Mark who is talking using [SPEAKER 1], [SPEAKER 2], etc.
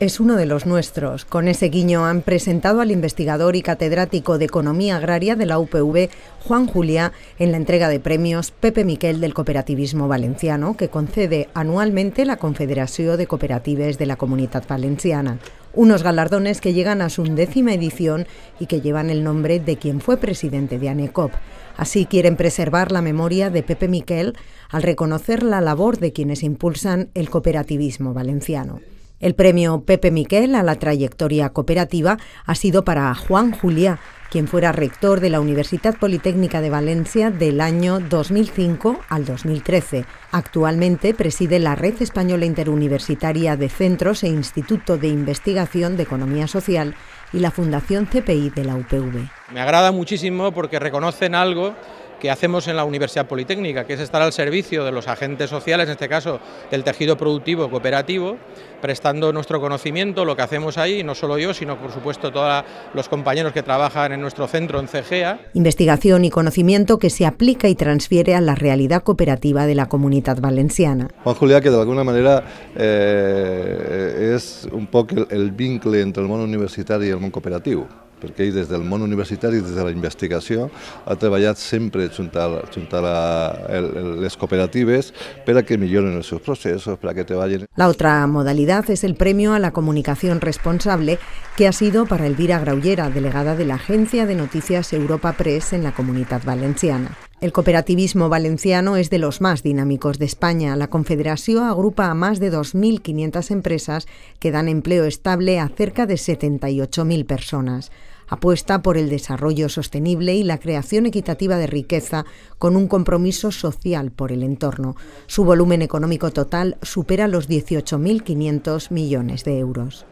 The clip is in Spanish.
[SPEAKER 1] es uno de los nuestros. Con ese guiño han presentado al investigador y catedrático de Economía Agraria de la UPV, Juan Juliá, en la entrega de premios Pepe Miquel del Cooperativismo Valenciano, que concede anualmente la Confederación de Cooperatives de la Comunidad Valenciana. Unos galardones que llegan a su undécima edición y que llevan el nombre de quien fue presidente de ANECOP. Así quieren preservar la memoria de Pepe Miquel al reconocer la labor de quienes impulsan el cooperativismo valenciano. El premio Pepe Miquel a la trayectoria cooperativa ha sido para Juan Juliá, quien fuera rector de la Universidad Politécnica de Valencia del año 2005 al 2013. Actualmente preside la Red Española Interuniversitaria de Centros e Instituto de Investigación de Economía Social y la Fundación CPI de la UPV.
[SPEAKER 2] Me agrada muchísimo porque reconocen algo que hacemos en la Universidad Politécnica, que es estar al servicio de los agentes sociales, en este caso del tejido productivo cooperativo, prestando nuestro conocimiento, lo que hacemos ahí, no solo yo, sino por supuesto todos los compañeros que trabajan en nuestro centro en CGEA.
[SPEAKER 1] Investigación y conocimiento que se aplica y transfiere a la realidad cooperativa de la comunidad valenciana.
[SPEAKER 3] Juan Juliá, que de alguna manera eh, es un poco el, el vínculo entre el mundo universitario y el mundo cooperativo. ...porque ell des del món universitari, des la investigación... ha treballat sempre junt a, las cooperatives per que milloren els seus processos, que
[SPEAKER 1] La otra modalidad es el premio a la comunicación responsable que ha sido para Elvira Graullera, delegada de la Agencia de Noticias Europa Press en la Comunidad Valenciana. El cooperativismo valenciano es de los más dinámicos de España. La Confederación agrupa a más de 2.500 empresas que dan empleo estable a cerca de 78.000 personas apuesta por el desarrollo sostenible y la creación equitativa de riqueza con un compromiso social por el entorno. Su volumen económico total supera los 18.500 millones de euros.